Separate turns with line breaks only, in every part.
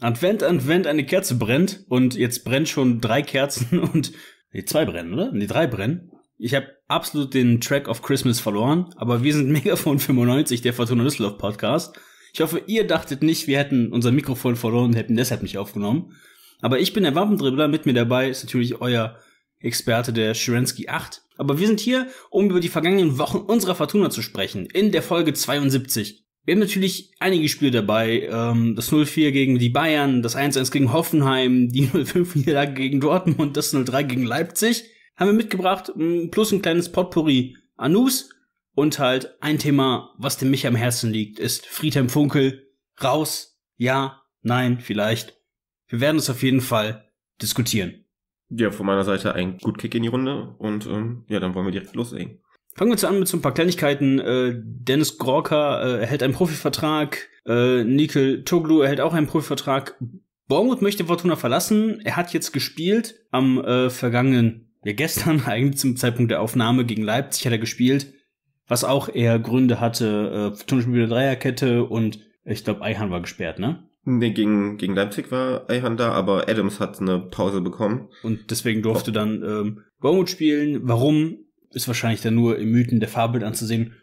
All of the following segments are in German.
Advent, Advent, eine Kerze brennt und jetzt brennt schon drei Kerzen und nee, zwei brennen, oder? Nee, drei brennen. Ich habe absolut den Track of Christmas verloren, aber wir sind Megafon 95, der Fortuna Düsseldorf Podcast. Ich hoffe, ihr dachtet nicht, wir hätten unser Mikrofon verloren und hätten deshalb nicht aufgenommen. Aber ich bin der Wappendribbler, mit mir dabei ist natürlich euer Experte der Schirensky 8. Aber wir sind hier, um über die vergangenen Wochen unserer Fortuna zu sprechen, in der Folge 72 wir haben natürlich einige Spiele dabei. Ähm, das 0-4 gegen die Bayern, das 1-1 gegen Hoffenheim, die 0-5-Niederlage gegen Dortmund, das 0-3 gegen Leipzig. Haben wir mitgebracht, mm, plus ein kleines Potpourri an News. Und halt ein Thema, was dem mich am Herzen liegt, ist Friedhelm Funkel. Raus, ja, nein, vielleicht. Wir werden es auf jeden Fall diskutieren. Ja, von meiner Seite
ein gut Kick in die Runde und ähm, ja, dann wollen wir direkt loslegen.
Fangen wir zu an mit so ein paar Kleinigkeiten. Äh, Dennis Gorka äh, erhält einen Profivertrag. Äh, Nikel Toglu erhält auch einen Profivertrag. Bormuth möchte Fortuna verlassen. Er hat jetzt gespielt am äh, vergangenen, ja gestern eigentlich zum Zeitpunkt der Aufnahme gegen Leipzig hat er gespielt, was auch eher Gründe hatte. Äh, Fortuna spielt Dreierkette und ich glaube Eihan war gesperrt, ne? Nee, gegen, gegen Leipzig war Eihan da, aber Adams hat eine Pause bekommen. Und deswegen durfte oh. dann ähm, Bournemouth spielen. Warum? ist wahrscheinlich dann nur im Mythen der Fabel anzusehen.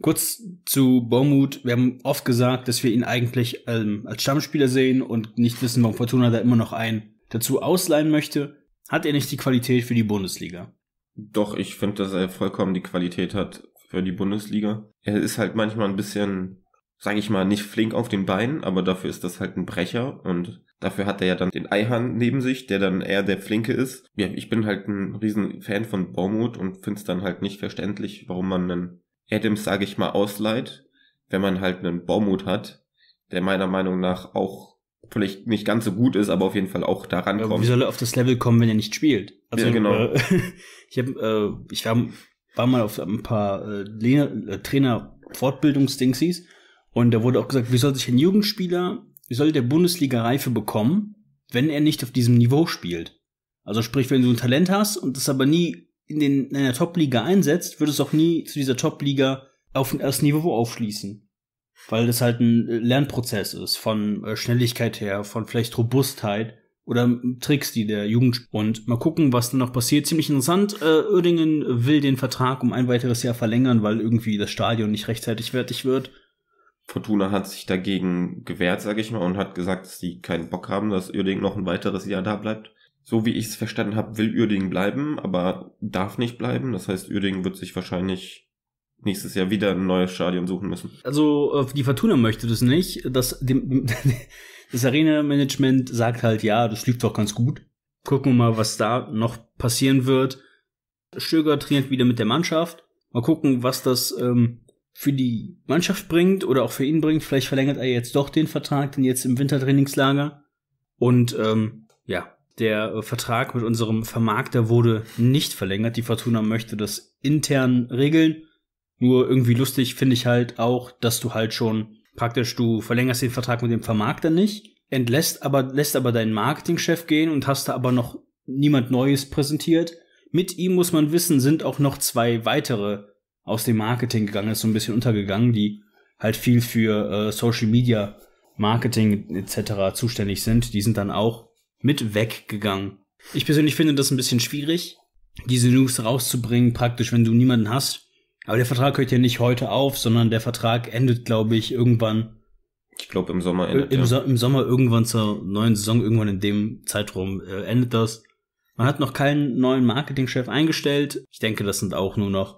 Kurz zu Bormuth. Wir haben oft gesagt, dass wir ihn eigentlich ähm, als Stammspieler sehen und nicht wissen, warum Fortuna da immer noch einen dazu ausleihen möchte. Hat er nicht die Qualität für
die Bundesliga? Doch, ich finde, dass er vollkommen die Qualität hat für die Bundesliga. Er ist halt manchmal ein bisschen, sage ich mal, nicht flink auf den Beinen, aber dafür ist das halt ein Brecher und Dafür hat er ja dann den Eihahn neben sich, der dann eher der Flinke ist. Ja, ich bin halt ein riesen Fan von Bormuth und find's dann halt nicht verständlich, warum man einen Adams, sage ich mal, ausleiht, wenn man halt einen Bormuth hat, der meiner Meinung nach auch vielleicht nicht ganz so gut ist, aber auf jeden Fall auch da rankommt. Aber wie soll
er auf das Level kommen, wenn er nicht spielt? Also, ja, genau. Äh, ich, hab, äh, ich war, mal auf ein paar äh, äh trainer dingsies und da wurde auch gesagt, wie soll sich ein Jugendspieler wie soll der Bundesliga Reife bekommen, wenn er nicht auf diesem Niveau spielt? Also sprich, wenn du ein Talent hast und das aber nie in, den, in einer Top-Liga einsetzt, wird es auch nie zu dieser Top-Liga auf das Niveau aufschließen. Weil das halt ein äh, Lernprozess ist, von äh, Schnelligkeit her, von vielleicht Robustheit oder ähm, Tricks, die der Jugend. Und mal gucken, was dann noch passiert. Ziemlich interessant. Äh, will den Vertrag um ein weiteres Jahr verlängern, weil irgendwie das Stadion nicht rechtzeitig fertig wird. Fortuna hat sich dagegen gewehrt, sage ich mal, und hat gesagt, dass
sie keinen Bock haben, dass Uerdingen noch ein weiteres Jahr da bleibt. So wie ich es verstanden habe, will Uerdingen bleiben, aber darf nicht bleiben. Das heißt, Uerdingen wird sich wahrscheinlich nächstes Jahr wieder ein neues Stadion suchen müssen.
Also äh, die Fortuna möchte das nicht. Das, das Arena-Management sagt halt, ja, das lief doch ganz gut. Gucken wir mal, was da noch passieren wird. Stöger trainiert wieder mit der Mannschaft. Mal gucken, was das ähm, für die Mannschaft bringt oder auch für ihn bringt. Vielleicht verlängert er jetzt doch den Vertrag, den jetzt im Wintertrainingslager. Und ähm, ja, der äh, Vertrag mit unserem Vermarkter wurde nicht verlängert. Die Fortuna möchte das intern regeln. Nur irgendwie lustig finde ich halt auch, dass du halt schon praktisch, du verlängerst den Vertrag mit dem Vermarkter nicht, entlässt aber, lässt aber deinen Marketingchef gehen und hast da aber noch niemand Neues präsentiert. Mit ihm muss man wissen, sind auch noch zwei weitere aus dem Marketing gegangen ist, so ein bisschen untergegangen, die halt viel für äh, Social Media Marketing etc. zuständig sind, die sind dann auch mit weggegangen. Ich persönlich finde das ein bisschen schwierig, diese News rauszubringen, praktisch, wenn du niemanden hast. Aber der Vertrag hört ja nicht heute auf, sondern der Vertrag endet, glaube ich, irgendwann. Ich
glaube, im Sommer endet im, ja. so
Im Sommer irgendwann zur neuen Saison, irgendwann in dem Zeitraum äh, endet das. Man hat noch keinen neuen Marketingchef eingestellt. Ich denke, das sind auch nur noch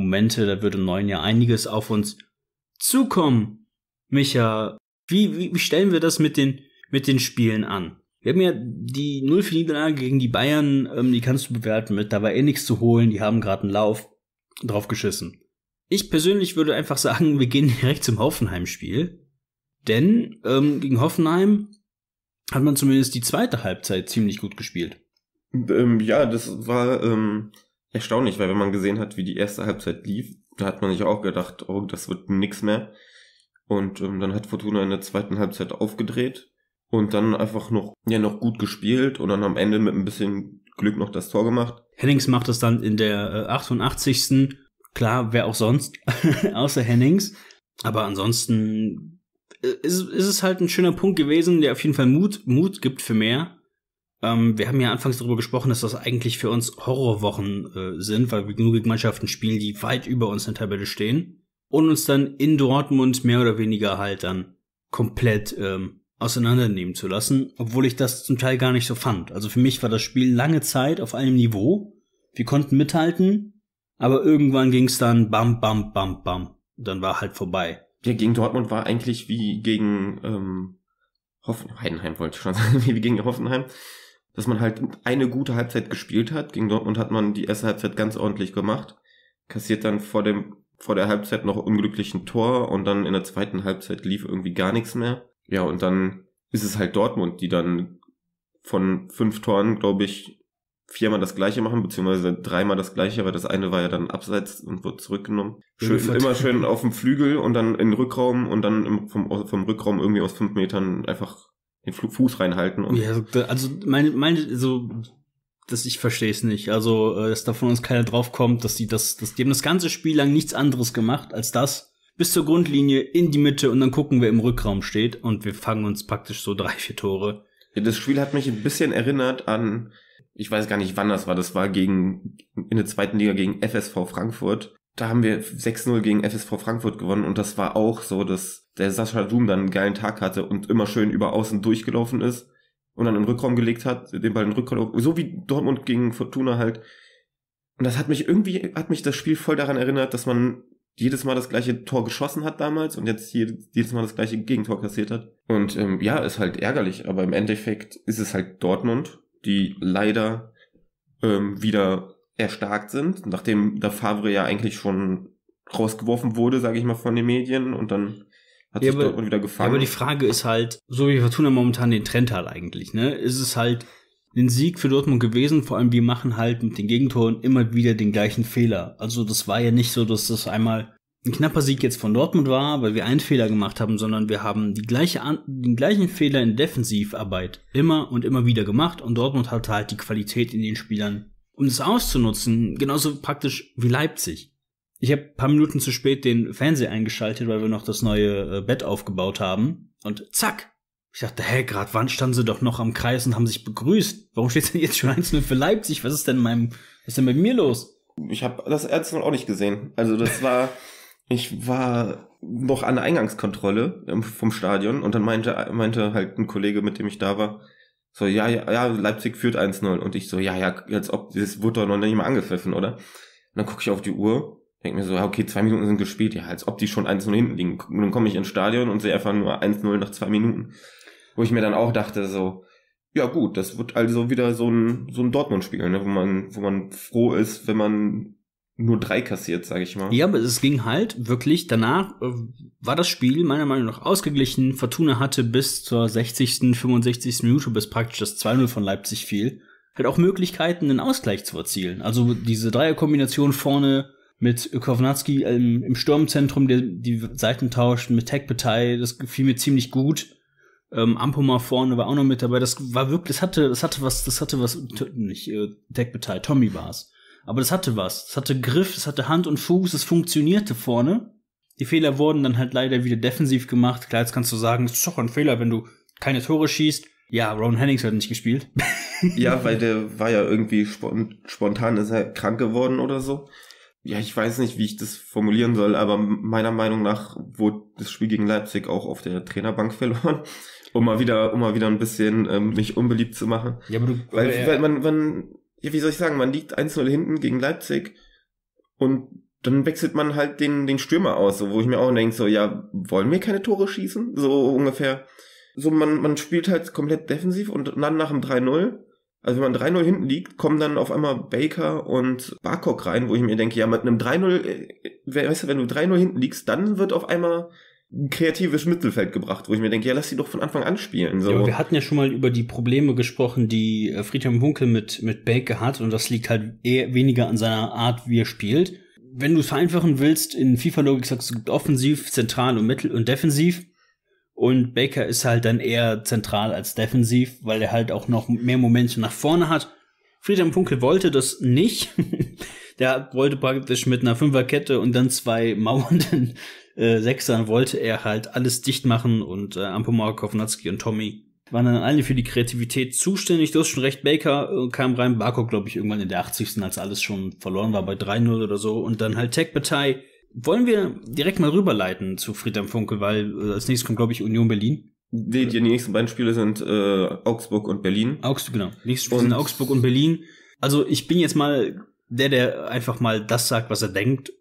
Momente, da wird im neuen Jahr einiges auf uns zukommen. Micha, wie, wie, wie stellen wir das mit den, mit den Spielen an? Wir haben ja die 0 für Niederlage gegen die Bayern, ähm, die kannst du bewerten mit, da war eh nichts zu holen, die haben gerade einen Lauf drauf geschissen. Ich persönlich würde einfach sagen, wir gehen direkt zum Hoffenheim-Spiel. Denn ähm, gegen Hoffenheim hat man zumindest die zweite Halbzeit ziemlich gut gespielt. Ähm, ja, das
war ähm, erstaunlich, weil wenn man gesehen hat, wie die erste Halbzeit lief, da hat man sich auch gedacht, oh, das wird nix mehr. Und ähm, dann hat Fortuna in der zweiten Halbzeit aufgedreht und dann einfach noch, ja, noch gut gespielt und dann am Ende mit ein bisschen Glück noch das Tor gemacht.
Hennings macht das dann in der 88. Äh, Klar, wer auch sonst, außer Hennings. Aber ansonsten äh, ist, ist es halt ein schöner Punkt gewesen, der auf jeden Fall Mut, Mut gibt für mehr. Ähm, wir haben ja anfangs darüber gesprochen, dass das eigentlich für uns Horrorwochen äh, sind, weil wir genug Mannschaften spielen, die weit über uns in der Tabelle stehen und uns dann in Dortmund mehr oder weniger halt dann komplett ähm, auseinandernehmen zu lassen, obwohl ich das zum Teil gar nicht so fand. Also für mich war das Spiel lange Zeit auf einem Niveau. Wir konnten mithalten, aber irgendwann ging es dann bam, bam, bam, bam. dann war halt vorbei. Ja, gegen Dortmund war eigentlich wie gegen ähm, Hoffen
wollte ich schon sagen, wie gegen Hoffenheim dass man halt eine gute Halbzeit gespielt hat. Gegen Dortmund hat man die erste Halbzeit ganz ordentlich gemacht, kassiert dann vor dem vor der Halbzeit noch unglücklich ein Tor und dann in der zweiten Halbzeit lief irgendwie gar nichts mehr. Ja, und dann ist es halt Dortmund, die dann von fünf Toren, glaube ich, viermal das gleiche machen, beziehungsweise dreimal das gleiche, weil das eine war ja dann abseits und wurde zurückgenommen. Schön, immer schön auf dem Flügel und dann in den Rückraum und dann vom, vom Rückraum irgendwie aus fünf Metern einfach den Fuß reinhalten. Und ja,
also meine, meine, so dass ich verstehe es nicht. Also, äh, dass da von uns keiner draufkommt, dass die das, dass die haben das ganze Spiel lang nichts anderes gemacht als das. Bis zur Grundlinie, in die Mitte und dann gucken, wer im Rückraum steht und wir fangen uns praktisch so drei, vier Tore. Ja, das Spiel hat mich ein bisschen erinnert an, ich weiß gar nicht wann das war, das war
gegen, in der zweiten Liga gegen FSV Frankfurt da haben wir 6-0 gegen FSV Frankfurt gewonnen und das war auch so, dass der Sascha Doom dann einen geilen Tag hatte und immer schön über außen durchgelaufen ist und dann in den Rückraum gelegt hat, den Ball in den Rückraum, so wie Dortmund gegen Fortuna halt. Und das hat mich irgendwie, hat mich das Spiel voll daran erinnert, dass man jedes Mal das gleiche Tor geschossen hat damals und jetzt jedes Mal das gleiche Gegentor kassiert hat. Und ähm, ja, ist halt ärgerlich, aber im Endeffekt ist es halt Dortmund, die leider ähm, wieder erstarkt sind, nachdem der Favre ja eigentlich schon rausgeworfen wurde, sage
ich mal, von den Medien und dann hat ja, sich aber, Dortmund wieder gefangen. Ja, aber die Frage ist halt, so wie Fortuna momentan den Trend hat eigentlich, ne? Ist es halt ein Sieg für Dortmund gewesen, vor allem wir machen halt mit den Gegentoren immer wieder den gleichen Fehler. Also das war ja nicht so, dass das einmal ein knapper Sieg jetzt von Dortmund war, weil wir einen Fehler gemacht haben, sondern wir haben die gleiche den gleichen Fehler in Defensivarbeit immer und immer wieder gemacht und Dortmund hatte halt die Qualität in den Spielern um das auszunutzen. Genauso praktisch wie Leipzig. Ich habe ein paar Minuten zu spät den Fernseher eingeschaltet, weil wir noch das neue äh, Bett aufgebaut haben. Und zack! Ich dachte, hä, gerade wann standen sie doch noch am Kreis und haben sich begrüßt? Warum steht denn jetzt schon 1-0 für Leipzig? Was ist denn meinem, was ist denn bei mir los? Ich habe das erste Mal auch nicht gesehen. Also das war, ich
war noch an der Eingangskontrolle ähm, vom Stadion und dann meinte, meinte halt ein Kollege, mit dem ich da war, so, ja, ja, ja, Leipzig führt 1-0. Und ich so, ja, ja, als ob, das wurde doch noch nicht mal angepfiffen, oder? Und dann gucke ich auf die Uhr, denke mir so, ja, okay, zwei Minuten sind gespielt, ja, als ob die schon 1-0 hinten liegen. Und dann komme ich ins Stadion und sehe einfach nur 1-0 nach zwei Minuten. Wo ich mir dann auch dachte, so, ja gut, das wird also wieder so ein, so ein Dortmund-Spiel, ne? wo man, wo man froh ist, wenn man nur drei kassiert, sage ich mal. Ja,
aber es ging halt wirklich, danach äh, war das Spiel meiner Meinung nach ausgeglichen. Fortuna hatte bis zur 60., 65. Minute, bis praktisch das 2-0 von Leipzig fiel, hat auch Möglichkeiten, einen Ausgleich zu erzielen. Also diese Dreierkombination vorne mit Kownatski im, im Sturmzentrum, der die Seiten tauscht, mit Tech-Partei, das gefiel mir ziemlich gut. Ähm, Ampoma vorne war auch noch mit dabei. Das war wirklich, das hatte, das hatte was, das hatte was, nicht äh, Tech-Partei, Tommy war's aber das hatte was. Es hatte Griff, es hatte Hand und Fuß, es funktionierte vorne. Die Fehler wurden dann halt leider wieder defensiv gemacht. Klar, jetzt kannst du sagen, es ist doch ein Fehler, wenn du keine Tore schießt. Ja, Ron Hennings hat nicht gespielt. ja, weil
der war ja irgendwie spontan, ist er krank geworden oder so. Ja, ich weiß nicht, wie ich das formulieren soll, aber meiner Meinung nach wurde das Spiel gegen Leipzig auch auf der Trainerbank verloren um mal wieder, um mal wieder ein bisschen ähm, mich unbeliebt zu machen. Ja, aber du, weil, aber, weil man, man, ja, wie soll ich sagen, man liegt 1-0 hinten gegen Leipzig und dann wechselt man halt den, den Stürmer aus, so, wo ich mir auch denke, so, ja, wollen wir keine Tore schießen? So ungefähr. So, man, man spielt halt komplett defensiv und dann nach dem 3-0, also wenn man 3-0 hinten liegt, kommen dann auf einmal Baker und Barkok rein, wo ich mir denke, ja, mit einem 3-0, äh, weißt du, wenn du 3-0 hinten liegst, dann wird auf einmal kreatives Mittelfeld gebracht, wo ich mir denke, ja, lass die doch von Anfang an spielen. So. Ja, wir
hatten ja schon mal über die Probleme gesprochen, die äh, Friedhelm Hunkel mit, mit Baker hat und das liegt halt eher weniger an seiner Art, wie er spielt. Wenn du es vereinfachen willst, in FIFA-Logik sagst du, es gibt offensiv, zentral und mittel und defensiv. Und Baker ist halt dann eher zentral als defensiv, weil er halt auch noch mehr Momente nach vorne hat. Friedhelm Funkel wollte das nicht. Der wollte praktisch mit einer Fünferkette und dann zwei Mauern äh, Sechsern wollte er halt alles dicht machen und äh, Ampomar, Kovnatski und Tommy waren dann alle für die Kreativität zuständig. Du hast schon recht, Baker äh, kam rein, Barkok, glaube ich, irgendwann in der 80. als alles schon verloren war bei 3-0 oder so. Und dann halt Tech-Partei. Wollen wir direkt mal rüberleiten zu Friedhelm Funkel, weil äh, als nächstes kommt, glaube ich, Union Berlin. Die, die nächsten beiden Spiele sind äh, Augsburg und Berlin. Augsburg, genau. Nächstes Spiel und sind Augsburg und Berlin. Also ich bin jetzt mal der, der einfach mal das sagt, was er denkt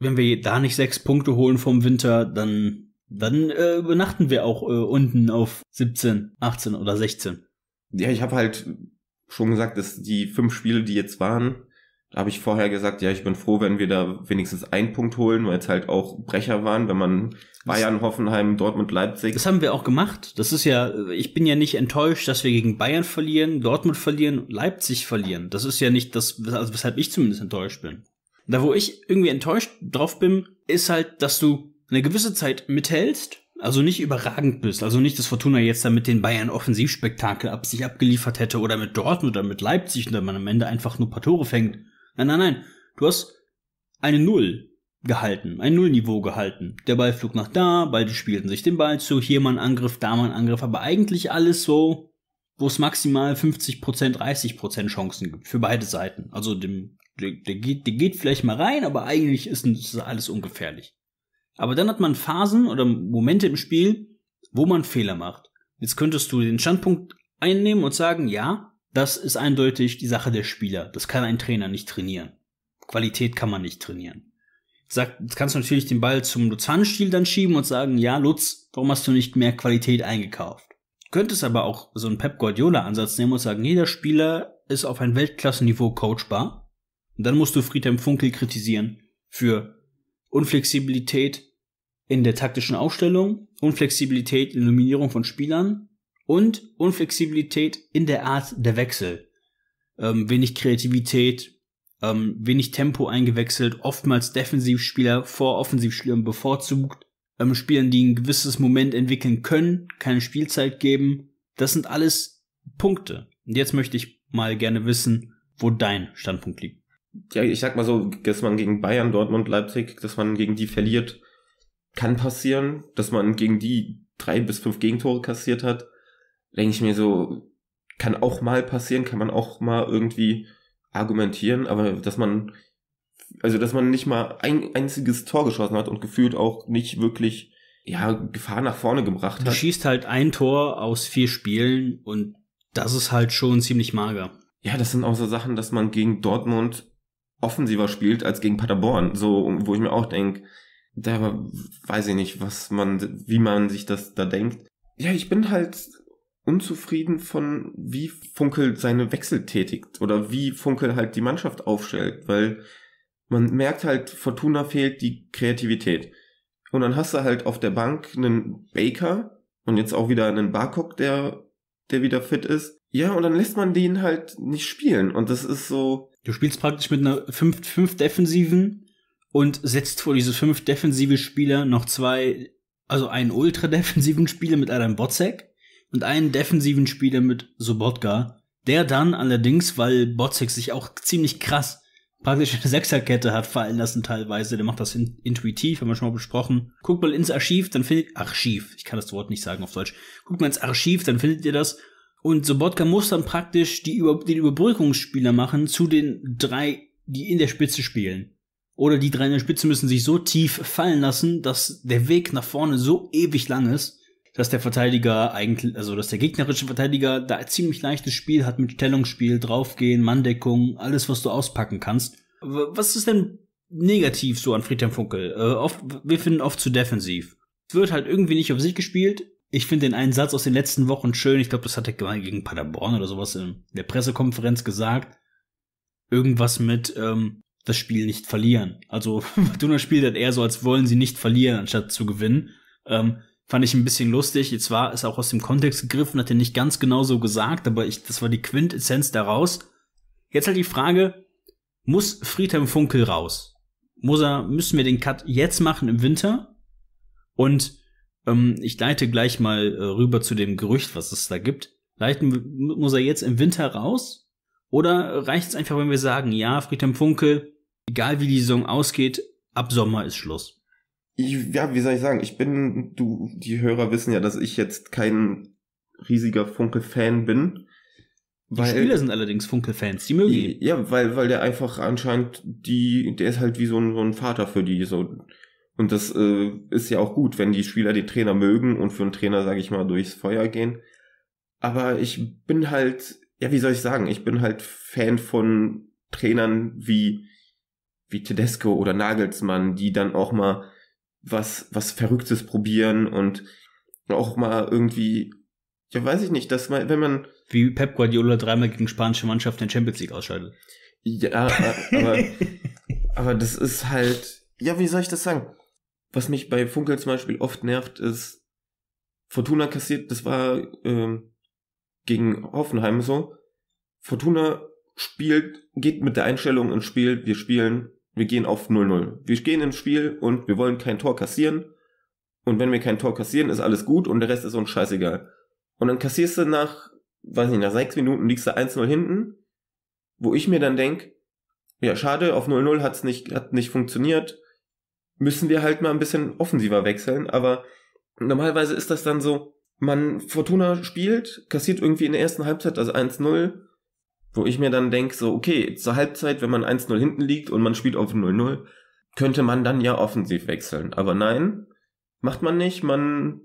wenn wir da nicht sechs Punkte holen vom Winter, dann, dann äh, übernachten wir auch äh, unten auf 17, 18 oder 16. Ja, ich habe halt schon gesagt, dass die fünf Spiele, die jetzt waren,
da habe ich vorher gesagt, ja, ich bin froh, wenn wir da wenigstens einen Punkt holen, weil es halt auch Brecher
waren, wenn man Bayern, Hoffenheim, Dortmund, Leipzig. Das haben wir auch gemacht. Das ist ja, ich bin ja nicht enttäuscht, dass wir gegen Bayern verlieren, Dortmund verlieren, Leipzig verlieren. Das ist ja nicht das, also weshalb ich zumindest enttäuscht bin. Da, wo ich irgendwie enttäuscht drauf bin, ist halt, dass du eine gewisse Zeit mithältst, also nicht überragend bist, also nicht, dass Fortuna jetzt da mit den Bayern Offensivspektakel ab sich abgeliefert hätte oder mit Dortmund oder mit Leipzig und dann man am Ende einfach nur ein paar Tore fängt. Nein, nein, nein. Du hast eine Null gehalten, ein Nullniveau gehalten. Der Ball flog nach da, beide spielten sich den Ball zu, hier mal ein Angriff, da mal ein Angriff, aber eigentlich alles so, wo es maximal 50%, 30% Chancen gibt für beide Seiten, also dem der, der, geht, der geht vielleicht mal rein, aber eigentlich ist, alles ungefährlich. Aber dann hat man Phasen oder Momente im Spiel, wo man Fehler macht. Jetzt könntest du den Standpunkt einnehmen und sagen, ja, das ist eindeutig die Sache der Spieler. Das kann ein Trainer nicht trainieren. Qualität kann man nicht trainieren. Sag, kannst du natürlich den Ball zum Luzan-Stil dann schieben und sagen, ja, Lutz, warum hast du nicht mehr Qualität eingekauft? Du könntest aber auch so einen Pep Guardiola-Ansatz nehmen und sagen, jeder Spieler ist auf ein Weltklassenniveau coachbar. Und dann musst du Friedhelm Funkel kritisieren für Unflexibilität in der taktischen Aufstellung, Unflexibilität in der Nominierung von Spielern und Unflexibilität in der Art der Wechsel. Ähm, wenig Kreativität, ähm, wenig Tempo eingewechselt, oftmals Defensivspieler vor Offensivspielern bevorzugt, ähm, Spielern, die ein gewisses Moment entwickeln können, keine Spielzeit geben. Das sind alles Punkte. Und jetzt möchte ich mal gerne wissen, wo dein Standpunkt liegt ja, ich sag mal so, dass man gegen Bayern, Dortmund, Leipzig, dass man gegen die verliert,
kann passieren. Dass man gegen die drei bis fünf Gegentore kassiert hat, denke ich mir so, kann auch mal passieren, kann man auch mal irgendwie argumentieren, aber dass man, also dass man nicht mal ein einziges Tor geschossen hat und gefühlt auch
nicht wirklich, ja, Gefahr nach vorne gebracht hat. Du schießt halt ein Tor aus vier Spielen und das ist halt schon ziemlich mager. Ja, das sind auch so Sachen, dass man gegen Dortmund
offensiver spielt als gegen Paderborn. So, wo ich mir auch denke, da weiß ich nicht, was man, wie man sich das da denkt. Ja, ich bin halt unzufrieden von, wie Funkel seine Wechsel tätigt oder wie Funkel halt die Mannschaft aufstellt, weil man merkt halt, Fortuna fehlt die Kreativität. Und dann hast du halt auf der Bank einen Baker und jetzt auch wieder einen Barcock, der, der wieder fit ist. Ja, und dann lässt man den halt nicht spielen. Und das ist so, Du spielst
praktisch mit einer 5 5 Defensiven und setzt vor diese 5 defensive Spieler noch zwei, also einen ultra-defensiven Spieler mit Adam Botzek und einen defensiven Spieler mit Sobotka, der dann allerdings, weil Botzek sich auch ziemlich krass praktisch eine Sechserkette hat fallen lassen teilweise, der macht das in intuitiv, haben wir schon mal besprochen. Guckt mal ins Archiv, dann findet Archiv, ich kann das Wort nicht sagen auf Deutsch. Guckt mal ins Archiv, dann findet ihr das und Sobotka muss dann praktisch die Über den Überbrückungsspieler machen zu den drei, die in der Spitze spielen. Oder die drei in der Spitze müssen sich so tief fallen lassen, dass der Weg nach vorne so ewig lang ist, dass der Verteidiger eigentlich, also dass der gegnerische Verteidiger da ein ziemlich leichtes Spiel hat mit Stellungsspiel, draufgehen, Manndeckung, alles, was du auspacken kannst. Was ist denn negativ so an Friedhelm Funkel? Äh, oft, wir finden oft zu defensiv. Es Wird halt irgendwie nicht auf sich gespielt, ich finde den einen Satz aus den letzten Wochen schön. Ich glaube, das hat er gegen Paderborn oder sowas in der Pressekonferenz gesagt. Irgendwas mit ähm, das Spiel nicht verlieren. Also Fortuna spielt das halt eher so, als wollen sie nicht verlieren, anstatt zu gewinnen. Ähm, fand ich ein bisschen lustig. Jetzt war es auch aus dem Kontext gegriffen, hat er nicht ganz genau so gesagt, aber ich, das war die Quintessenz daraus. Jetzt halt die Frage, muss Friedhelm Funkel raus? Muss er, müssen wir den Cut jetzt machen im Winter? Und ähm, ich leite gleich mal äh, rüber zu dem Gerücht, was es da gibt. Leiten muss er jetzt im Winter raus? Oder reicht es einfach, wenn wir sagen, ja, Friedhelm Funkel, egal wie die Saison ausgeht, ab Sommer ist Schluss? Ich, ja,
wie soll ich sagen? Ich bin, du, die Hörer wissen ja, dass ich jetzt kein riesiger Funkel-Fan bin. Die Spieler sind
allerdings Funkel-Fans, die mögen ihn.
Ja, weil, weil der einfach anscheinend die, der ist halt wie so ein, so ein Vater für die, so, und das äh, ist ja auch gut, wenn die Spieler den Trainer mögen und für einen Trainer, sage ich mal, durchs Feuer gehen. Aber ich bin halt, ja, wie soll ich sagen, ich bin halt Fan von Trainern wie, wie Tedesco oder Nagelsmann, die dann auch mal was, was Verrücktes probieren und auch mal irgendwie, ja, weiß ich nicht, dass
man, wenn man. Wie Pep Guardiola dreimal gegen spanische Mannschaft in Champions League ausscheidet. Ja, aber, aber das ist halt, ja, wie soll ich das sagen? was mich bei
Funkel zum Beispiel oft nervt, ist, Fortuna kassiert, das war ähm, gegen Hoffenheim so. Fortuna spielt, geht mit der Einstellung ins Spiel, wir spielen, wir gehen auf 0-0. Wir gehen ins Spiel und wir wollen kein Tor kassieren. Und wenn wir kein Tor kassieren, ist alles gut und der Rest ist uns scheißegal. Und dann kassierst du nach, weiß nicht, nach sechs Minuten liegst du 1-0 hinten, wo ich mir dann denk, ja, schade, auf 0-0 hat's nicht, hat nicht funktioniert müssen wir halt mal ein bisschen offensiver wechseln. Aber normalerweise ist das dann so, man Fortuna spielt, kassiert irgendwie in der ersten Halbzeit, also 1-0, wo ich mir dann denke, so, okay, zur Halbzeit, wenn man 1-0 hinten liegt und man spielt auf 0-0, könnte man dann ja offensiv wechseln. Aber nein, macht man nicht. Man,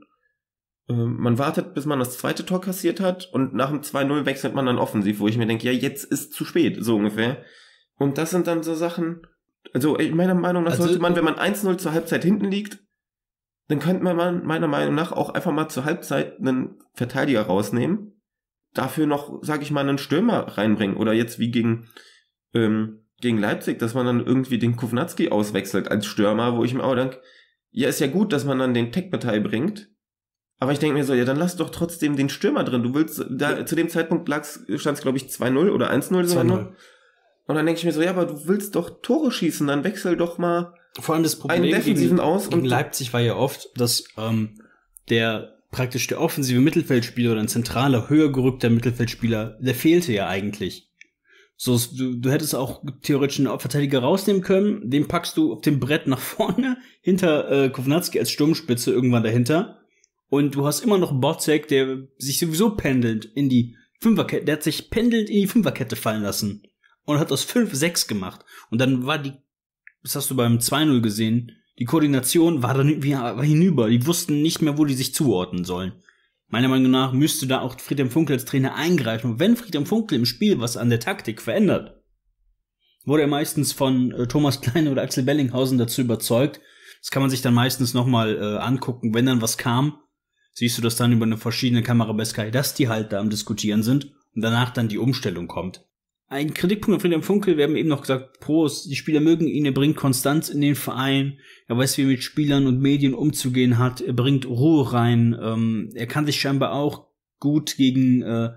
äh, man wartet, bis man das zweite Tor kassiert hat und nach dem 2-0 wechselt man dann offensiv, wo ich mir denke, ja, jetzt ist zu spät, so ungefähr. Und das sind dann so Sachen, also ey, meiner Meinung nach also, sollte man, wenn man 1-0 zur Halbzeit hinten liegt, dann könnte man meiner Meinung nach auch einfach mal zur Halbzeit einen Verteidiger rausnehmen, dafür noch, sag ich mal, einen Stürmer reinbringen. Oder jetzt wie gegen, ähm, gegen Leipzig, dass man dann irgendwie den Kovnatski auswechselt als Stürmer, wo ich mir auch denke, ja, ist ja gut, dass man dann den Tech-Partei bringt, aber ich denke mir so, ja, dann lass doch trotzdem den Stürmer drin. Du willst, da, ja. zu dem Zeitpunkt stand es, glaube ich, 2-0 oder 1-0 sogar noch. Und dann denke ich mir so, ja, aber du willst doch Tore schießen, dann wechsel doch mal Vor allem das Problem einen Defensiven gegen, aus. Gegen
Leipzig war ja oft, dass ähm, der praktisch der offensive Mittelfeldspieler oder ein zentraler, höher gerückter Mittelfeldspieler, der fehlte ja eigentlich. So, du, du hättest auch theoretisch einen Verteidiger rausnehmen können, den packst du auf dem Brett nach vorne, hinter äh, Kovnatski als Sturmspitze irgendwann dahinter. Und du hast immer noch Botzek, der sich sowieso pendelnd in die Fünferkette, der hat sich pendelnd in die Fünferkette fallen lassen und hat aus 5 6 gemacht. Und dann war die, das hast du beim 2-0 gesehen, die Koordination war dann war hinüber. Die wussten nicht mehr, wo die sich zuordnen sollen. Meiner Meinung nach müsste da auch Friedhelm Funkel als Trainer eingreifen. Und wenn Friedhelm Funkel im Spiel was an der Taktik verändert, wurde er meistens von äh, Thomas Klein oder Axel Bellinghausen dazu überzeugt. Das kann man sich dann meistens nochmal äh, angucken, wenn dann was kam. Siehst du das dann über eine verschiedene Kamera bei Sky, dass die halt da am Diskutieren sind und danach dann die Umstellung kommt. Ein Kritikpunkt an Friedhelm Funkel, wir haben eben noch gesagt, Pros, die Spieler mögen ihn, er bringt Konstanz in den Verein, er weiß, wie er mit Spielern und Medien umzugehen hat, er bringt Ruhe rein, ähm, er kann sich scheinbar auch gut gegen äh,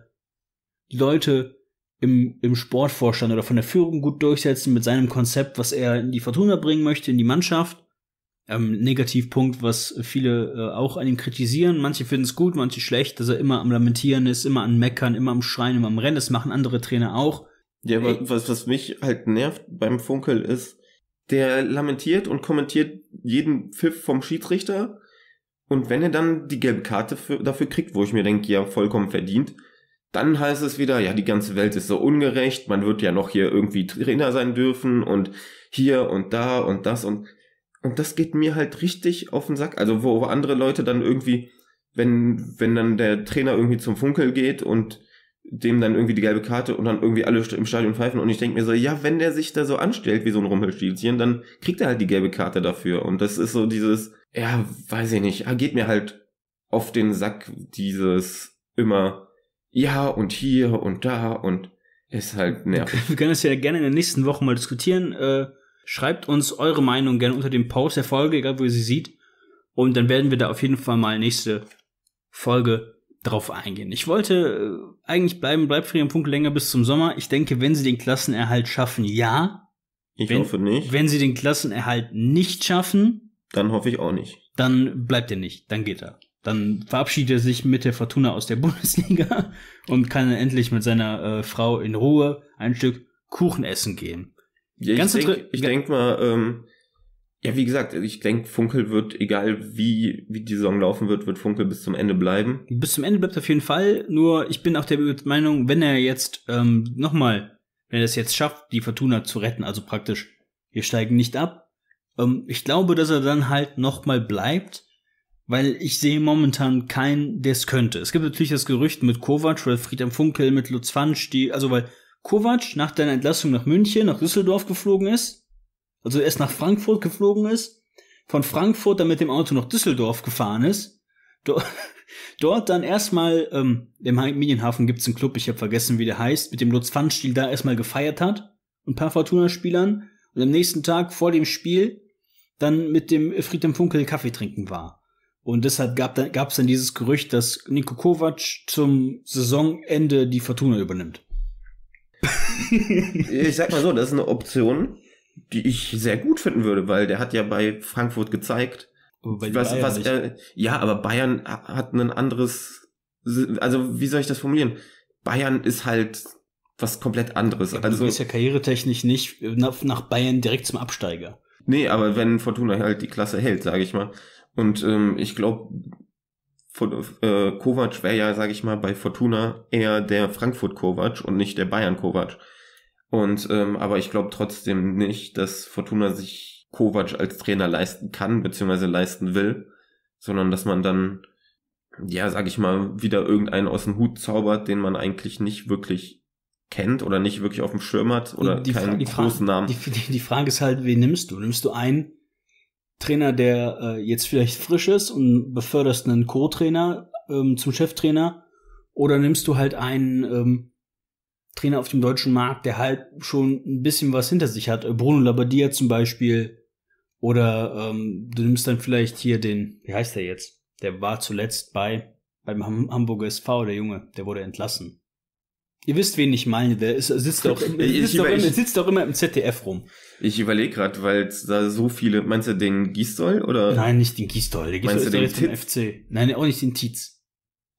Leute im, im Sportvorstand oder von der Führung gut durchsetzen mit seinem Konzept, was er in die Fortuna bringen möchte, in die Mannschaft. Ähm, Negativpunkt, was viele äh, auch an ihm kritisieren. Manche finden es gut, manche schlecht, dass er immer am Lamentieren ist, immer am Meckern, immer am Schreien, immer am Rennen. Das machen andere Trainer auch. Ja, aber was, was mich halt nervt
beim Funkel ist, der lamentiert und kommentiert jeden Pfiff vom Schiedsrichter. Und wenn er dann die gelbe Karte für, dafür kriegt, wo ich mir denke, ja, vollkommen verdient, dann heißt es wieder, ja, die ganze Welt ist so ungerecht, man wird ja noch hier irgendwie Trainer sein dürfen und hier und da und das und, und das geht mir halt richtig auf den Sack. Also, wo andere Leute dann irgendwie, wenn, wenn dann der Trainer irgendwie zum Funkel geht und dem dann irgendwie die gelbe Karte und dann irgendwie alle im Stadion pfeifen und ich denke mir so, ja, wenn der sich da so anstellt wie so ein Rumpelstilzchen, dann kriegt er halt die gelbe Karte dafür und das ist so dieses, ja, weiß ich nicht, geht mir halt auf den Sack dieses immer,
ja und hier und da und
ist halt nervig.
Wir können das ja gerne in den nächsten Wochen mal diskutieren. Äh, schreibt uns eure Meinung gerne unter dem Post der Folge, egal wo ihr sie seht. Und dann werden wir da auf jeden Fall mal nächste Folge drauf eingehen. Ich wollte äh, eigentlich bleiben, bleibt Friedhelm Funkel länger bis zum Sommer. Ich denke, wenn sie den Klassenerhalt schaffen, ja. Ich wenn, hoffe nicht. Wenn sie den Klassenerhalt nicht schaffen, dann hoffe ich auch nicht. Dann bleibt er nicht, dann geht er. Dann verabschiedet er sich mit der Fortuna aus der Bundesliga und kann endlich mit seiner äh, Frau in Ruhe ein Stück Kuchen essen gehen.
Ja, ich denke denk mal, ähm, ja, wie gesagt, ich denke, Funkel wird, egal wie, wie die Saison laufen wird, wird Funkel bis zum Ende bleiben.
Bis zum Ende bleibt auf jeden Fall. Nur ich bin auch der Meinung, wenn er jetzt ähm, nochmal, wenn er es jetzt schafft, die Fortuna zu retten, also praktisch, wir steigen nicht ab. Ähm, ich glaube, dass er dann halt nochmal bleibt, weil ich sehe momentan keinen, der es könnte. Es gibt natürlich das Gerücht mit Kovac weil Friedhelm Funkel, mit Lutz Fansch, die, also weil Kovac nach deiner Entlassung nach München, nach Düsseldorf geflogen ist, also erst nach Frankfurt geflogen ist, von Frankfurt dann mit dem Auto nach Düsseldorf gefahren ist, do dort dann erstmal, ähm, im Medienhafen gibt es einen Club, ich habe vergessen, wie der heißt, mit dem Lutz Pfannstiel da erstmal gefeiert hat, ein paar Fortuna-Spielern, und am nächsten Tag vor dem Spiel dann mit dem Friedhelm Funkel Kaffee trinken war. Und deshalb gab es dann, dann dieses Gerücht, dass Niko Kovac zum Saisonende die Fortuna übernimmt. ich sag mal so, das ist eine
Option die ich sehr gut finden würde, weil der hat ja bei Frankfurt gezeigt, was, was er, ja, aber Bayern hat ein anderes, also wie soll ich das formulieren?
Bayern ist halt was komplett anderes. Ja, also, du bist ja karrieretechnisch nicht nach, nach Bayern direkt zum Absteiger.
Nee, aber wenn Fortuna halt die Klasse hält, sage ich mal. Und ähm, ich glaube, äh, Kovac wäre ja, sage ich mal, bei Fortuna eher der Frankfurt-Kovac und nicht der Bayern-Kovac. Und ähm, aber ich glaube trotzdem nicht, dass Fortuna sich Kovac als Trainer leisten kann, beziehungsweise leisten will, sondern dass man dann, ja, sag ich mal, wieder irgendeinen aus dem Hut zaubert, den man eigentlich nicht wirklich kennt oder nicht wirklich auf dem Schirm hat oder die, keinen die großen Namen.
Die, die, die Frage ist halt, wen nimmst du? Nimmst du einen Trainer, der äh, jetzt vielleicht frisch ist und beförderst einen Co-Trainer ähm, zum Cheftrainer? Oder nimmst du halt einen, ähm, Trainer auf dem deutschen Markt, der halt schon ein bisschen was hinter sich hat. Äh, Bruno Labbadia zum Beispiel. Oder ähm, du nimmst dann vielleicht hier den, wie heißt der jetzt? Der war zuletzt bei beim Hamburger SV, der Junge, der wurde entlassen. Ihr wisst, wen ich meine, der ist, sitzt, doch, sitzt, doch, immer, sitzt doch immer im ZDF
rum. Ich überlege gerade, weil da so viele. Meinst du den Gießdoll oder? Nein, nicht den Gießdoll. Der Gießdoll ist den jetzt Tiz? FC.
Nein, auch nicht den Tietz.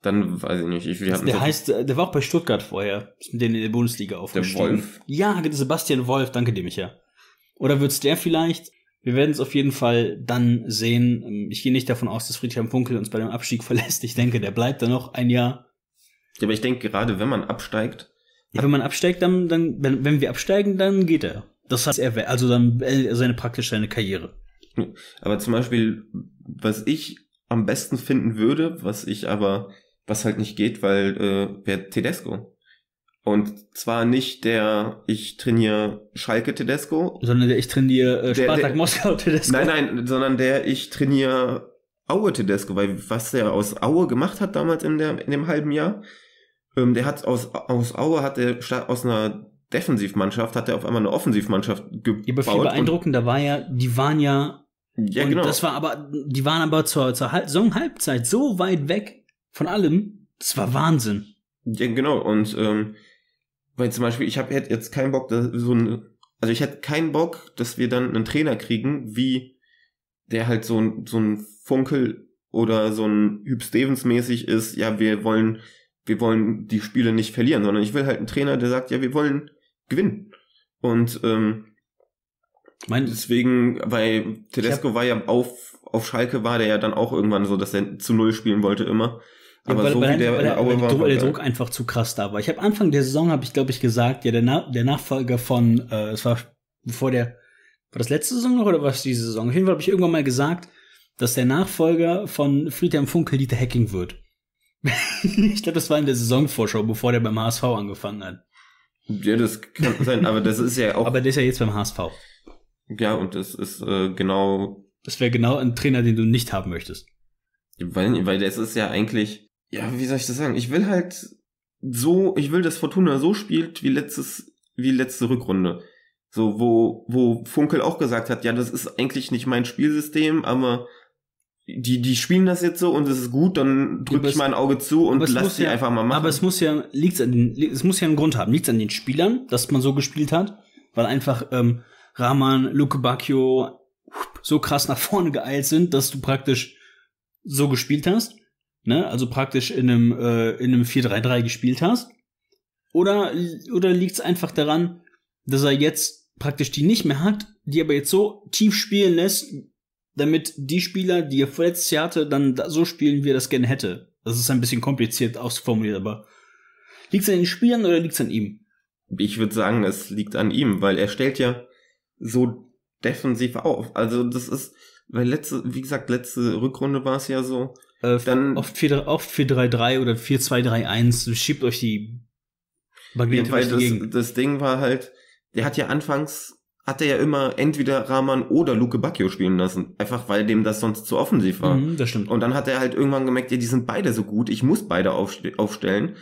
Dann weiß ich nicht. Ich, wir der heißt, äh, der war auch bei Stuttgart vorher, den in der Bundesliga aufgestiegen. Der Wolf? Ja, Sebastian Wolf, danke dir, Micha. Oder wird's der vielleicht? Wir werden es auf jeden Fall dann sehen. Ähm, ich gehe nicht davon aus, dass Friedhelm Funkel uns bei dem Abstieg verlässt. Ich denke, der bleibt dann noch ein Jahr. Ja, aber ich denke, gerade wenn man absteigt. Ja, wenn man absteigt, dann, dann wenn, wenn wir absteigen, dann geht er. Das heißt, er also dann äh, seine praktisch seine Karriere.
Aber zum Beispiel, was ich am besten finden würde, was ich aber was halt nicht geht, weil äh, wer Tedesco? Und zwar nicht der ich trainiere Schalke Tedesco. Sondern der ich trainiere äh, Spartak der, der, Moskau Tedesco. Nein, nein, sondern der ich trainiere Aue Tedesco, weil was der aus Aue gemacht hat damals in, der, in dem halben Jahr, ähm, der hat aus, aus Aue hat der aus einer Defensivmannschaft hat er auf einmal eine Offensivmannschaft
gebaut. Aber viel beeindruckender war ja, die waren ja, ja genau. das war aber, die waren aber zur, zur Saison Halbzeit so weit weg von allem. Das war Wahnsinn. Ja,
genau. Und ähm, weil zum Beispiel, ich hab, hätte jetzt keinen Bock, dass so ein, also ich hätte keinen Bock, dass wir dann einen Trainer kriegen, wie der halt so ein, so ein Funkel oder so ein Hüb Stevens mäßig ist, ja, wir wollen, wir wollen die Spiele nicht verlieren, sondern ich will halt einen Trainer, der sagt, ja, wir wollen gewinnen. Und ähm, mein deswegen, weil Tedesco war ja auf, auf Schalke war der ja dann auch irgendwann so, dass er zu Null spielen wollte immer. Aber ja, weil, so weil, wie der, weil, der, Aue war, der, Druck
einfach zu krass da war. Ich habe Anfang der Saison, habe ich glaube ich gesagt, ja, der, Na der Nachfolger von, äh, es war bevor der, war das letzte Saison noch oder war es diese Saison? Auf jeden Fall habe ich irgendwann mal gesagt, dass der Nachfolger von Friedhelm Funkel Dieter Hacking wird. ich glaube, das war in der Saisonvorschau, bevor der beim HSV angefangen hat. Ja, das kann sein, aber das ist ja auch. Aber der ist ja jetzt beim HSV. Ja, und das ist äh, genau. Das wäre genau ein Trainer, den du nicht haben
möchtest. Weil, weil das ist ja eigentlich ja, wie soll ich das sagen? Ich will halt so, ich will, dass Fortuna so spielt wie letztes, wie letzte Rückrunde. So, wo, wo Funkel auch gesagt hat, ja, das ist eigentlich nicht mein Spielsystem, aber die,
die spielen das jetzt so und es ist gut, dann drücke ich mal ein Auge zu und lass sie ja, einfach mal machen. Aber es muss ja, liegt's an den, es muss ja einen Grund haben. Liegt's an den Spielern, dass man so gespielt hat, weil einfach, ähm, Rahman, Luke Bacchio so krass nach vorne geeilt sind, dass du praktisch so gespielt hast ne, also praktisch in einem, äh, in einem 4-3-3 gespielt hast? Oder, oder liegt es einfach daran, dass er jetzt praktisch die nicht mehr hat, die aber jetzt so tief spielen lässt, damit die Spieler, die er letztes Jahr hatte, dann da, so spielen, wie er das gerne hätte? Das ist ein bisschen kompliziert ausformuliert, aber liegt es an den Spielern oder liegt es an ihm? Ich würde sagen, es liegt an ihm, weil er stellt ja
so defensiv auf. Also das ist, weil letzte, wie gesagt, letzte Rückrunde war es ja so, äh, dann oft 4-3-3 oder 4-2-3-1, schiebt euch die Magnete durch die Gegend. Das Ding war halt, der hat ja anfangs, hat er ja immer entweder Rahman oder Luke Bacchio spielen lassen. Einfach weil dem das sonst zu offensiv war. Mhm, das stimmt. Und dann hat er halt irgendwann gemerkt, ja, die sind beide so gut, ich muss beide aufste aufstellen.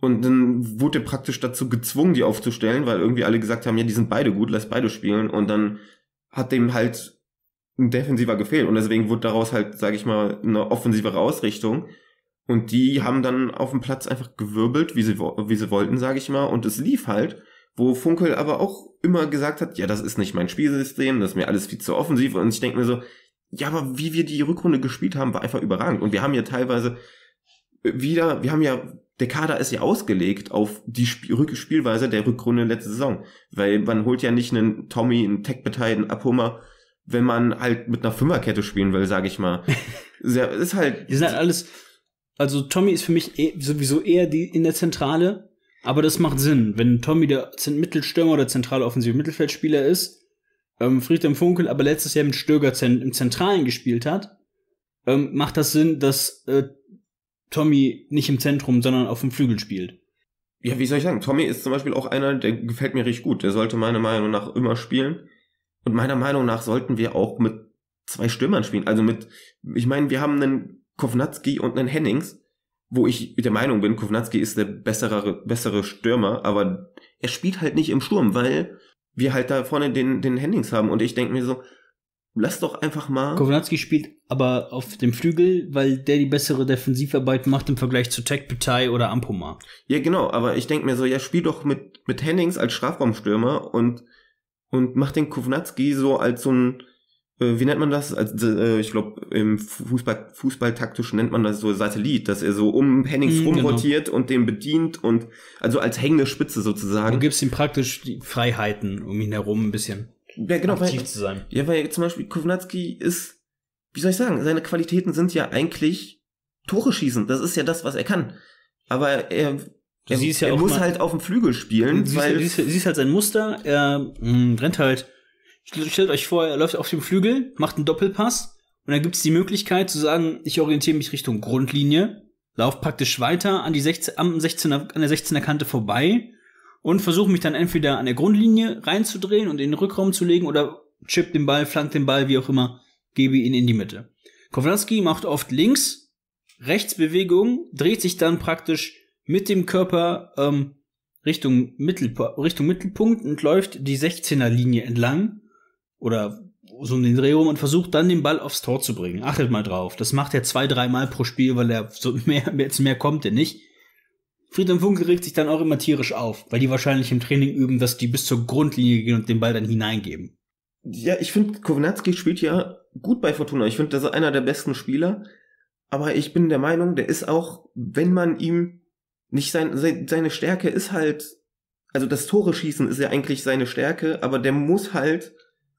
Und dann wurde er praktisch dazu gezwungen, die aufzustellen, weil irgendwie alle gesagt haben, ja, die sind beide gut, lass beide spielen. Und dann hat dem halt ein defensiver gefehlt und deswegen wurde daraus halt, sage ich mal, eine offensivere Ausrichtung. Und die haben dann auf dem Platz einfach gewirbelt, wie sie, wie sie wollten, sage ich mal. Und es lief halt, wo Funkel aber auch immer gesagt hat, ja, das ist nicht mein Spielsystem, das ist mir alles viel zu offensiv. Und ich denke mir so, ja, aber wie wir die Rückrunde gespielt haben, war einfach überragend. Und wir haben ja teilweise wieder, wir haben ja, der Kader ist ja ausgelegt auf die Sp Rückspielweise der Rückrunde letzte Saison. Weil man holt ja nicht einen Tommy, einen Tech-Beteil, einen Abhummer wenn man halt mit einer Fünferkette spielen will, sage ich mal.
ist halt. Die sind halt alles. Also Tommy ist für mich eh, sowieso eher die in der Zentrale, aber das macht Sinn, wenn Tommy der Mittelstürmer oder zentrale offensive Mittelfeldspieler ist. Ähm, Friedhelm Funkel aber letztes Jahr mit Stöger im Zentralen gespielt hat, ähm, macht das Sinn, dass äh, Tommy nicht im Zentrum, sondern auf dem Flügel spielt.
Ja, wie soll ich sagen? Tommy ist zum Beispiel auch einer, der gefällt mir richtig gut. Der sollte meiner Meinung nach immer spielen. Und meiner Meinung nach sollten wir auch mit zwei Stürmern spielen. Also mit, ich meine, wir haben einen Kovnatski und einen Hennings, wo ich der Meinung bin, Kovnatski ist der bessere, bessere Stürmer, aber er spielt halt nicht im Sturm, weil wir halt da vorne
den, den Hennings haben. Und ich denke mir so, lass doch einfach mal. Kovnatski spielt aber auf dem Flügel, weil der die bessere Defensivarbeit macht im Vergleich zu Tech Tekpetai oder Ampoma.
Ja, genau, aber ich denke mir so, ja, spiel doch mit, mit Hennings als Strafraumstürmer und und macht den Kovnatski so als so ein, äh, wie nennt man das? Als, äh, ich glaube, im Fußball, Fußballtaktischen nennt man das so Satellit, dass er so um Hennings mhm, genau. rumrotiert genau. und den bedient und also als hängende Spitze sozusagen. Du gibst ihm praktisch die Freiheiten um ihn herum ein bisschen. Ja, genau, aktiv weil, zu sein. Ja, weil zum Beispiel Kovnatski ist, wie soll ich sagen, seine Qualitäten sind ja eigentlich Tore schießen. Das ist ja das, was er kann. Aber er
Du er, siehst ja er muss mal, halt
auf dem Flügel spielen. Du weil siehst, du
siehst halt sein Muster, er mh, hm, rennt halt. Stellt euch vor, er läuft auf dem Flügel, macht einen Doppelpass und dann gibt's die Möglichkeit zu sagen, ich orientiere mich Richtung Grundlinie, lauf praktisch weiter an, die 16, am 16er, an der 16er Kante vorbei und versuche mich dann entweder an der Grundlinie reinzudrehen und in den Rückraum zu legen oder chip den Ball, flank den Ball, wie auch immer, gebe ihn in die Mitte. Kowalski macht oft links, rechts Bewegung, dreht sich dann praktisch mit dem Körper ähm, Richtung, Mittelp Richtung Mittelpunkt und läuft die 16er Linie entlang oder so um den Dreh rum und versucht dann den Ball aufs Tor zu bringen. Achtet mal drauf. Das macht er zwei, dreimal pro Spiel, weil er so mehr, jetzt mehr kommt er nicht. Friedhelm Funke regt sich dann auch immer tierisch auf, weil die wahrscheinlich im Training üben, dass die bis zur Grundlinie gehen und den Ball dann hineingeben. Ja, ich finde, Kownatski spielt ja gut bei Fortuna. Ich finde, das ist einer der besten
Spieler. Aber ich bin der Meinung, der ist auch, wenn man ihm nicht sein, seine Stärke ist halt, also das Tore schießen ist ja eigentlich seine Stärke, aber der muss halt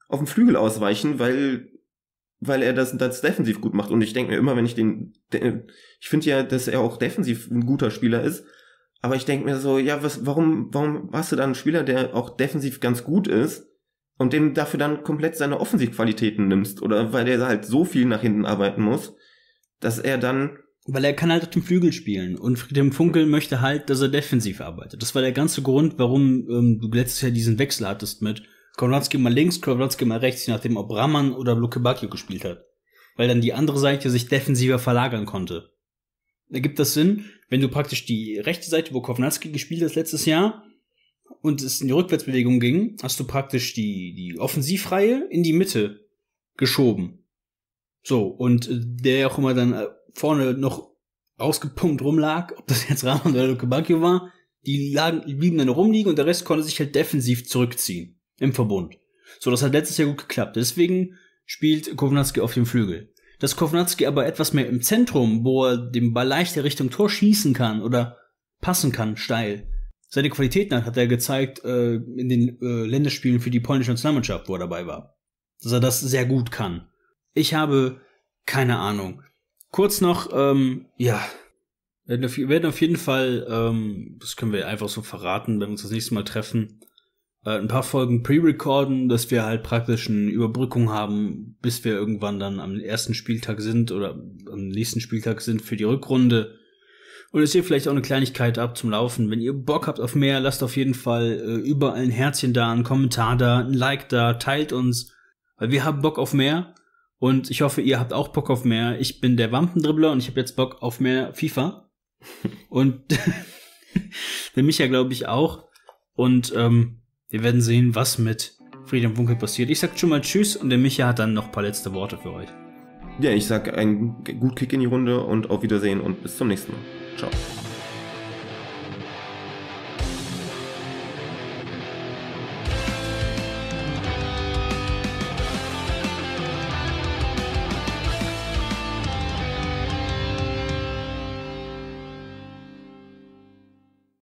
auf den Flügel ausweichen, weil weil er das, das defensiv gut macht. Und ich denke mir immer, wenn ich den, ich finde ja, dass er auch defensiv ein guter Spieler ist, aber ich denke mir so, ja, was, warum, warum hast du da einen Spieler, der auch defensiv ganz gut ist und dem dafür dann komplett seine Offensivqualitäten nimmst? Oder weil der halt so viel nach hinten arbeiten muss,
dass er dann weil er kann halt auf dem Flügel spielen und Friedhelm Funkel möchte halt, dass er defensiv arbeitet. Das war der ganze Grund, warum ähm, du letztes Jahr diesen Wechsel hattest mit Kowalski mal links, Kowalski mal rechts, je nachdem ob Raman oder Luke Lukebakio gespielt hat. Weil dann die andere Seite sich defensiver verlagern konnte. Da gibt das Sinn, wenn du praktisch die rechte Seite, wo Kowalski gespielt hat letztes Jahr, und es in die Rückwärtsbewegung ging, hast du praktisch die, die Offensivreihe in die Mitte geschoben. So, und äh, der auch immer dann äh, vorne noch ausgepumpt rumlag, ob das jetzt Rahmen oder Lukebakio war, die, lagen, blieben dann rumliegen und der Rest konnte sich halt defensiv zurückziehen im Verbund. So, das hat letztes Jahr gut geklappt. Deswegen spielt Kovnatski auf dem Flügel. Dass Kovnatski aber etwas mehr im Zentrum, wo er den Ball leichter Richtung Tor schießen kann oder passen kann, steil. Seine Qualitäten hat, hat er gezeigt äh, in den äh, Länderspielen für die polnische Nationalmannschaft, wo er dabei war. Dass er das sehr gut kann. Ich habe keine Ahnung kurz noch, ähm, ja, wir werden, auf, jeden Fall, ähm, das können wir einfach so verraten, wenn wir uns das nächste Mal treffen, äh, ein paar Folgen pre-recorden, dass wir halt praktisch eine Überbrückung haben, bis wir irgendwann dann am ersten Spieltag sind oder am nächsten Spieltag sind für die Rückrunde. Und es hier vielleicht auch eine Kleinigkeit ab zum Laufen. Wenn ihr Bock habt auf mehr, lasst auf jeden Fall äh, überall ein Herzchen da, einen Kommentar da, ein Like da, teilt uns, weil wir haben Bock auf mehr. Und ich hoffe, ihr habt auch Bock auf mehr. Ich bin der Wampendribbler und ich habe jetzt Bock auf mehr FIFA. und der Micha, glaube ich, auch. Und ähm, wir werden sehen, was mit Friedem Funkel passiert. Ich sag schon mal Tschüss und der Micha hat dann noch ein paar letzte Worte für euch. Ja, ich sag einen
guten Kick in die Runde und auf Wiedersehen und bis zum nächsten Mal. Ciao.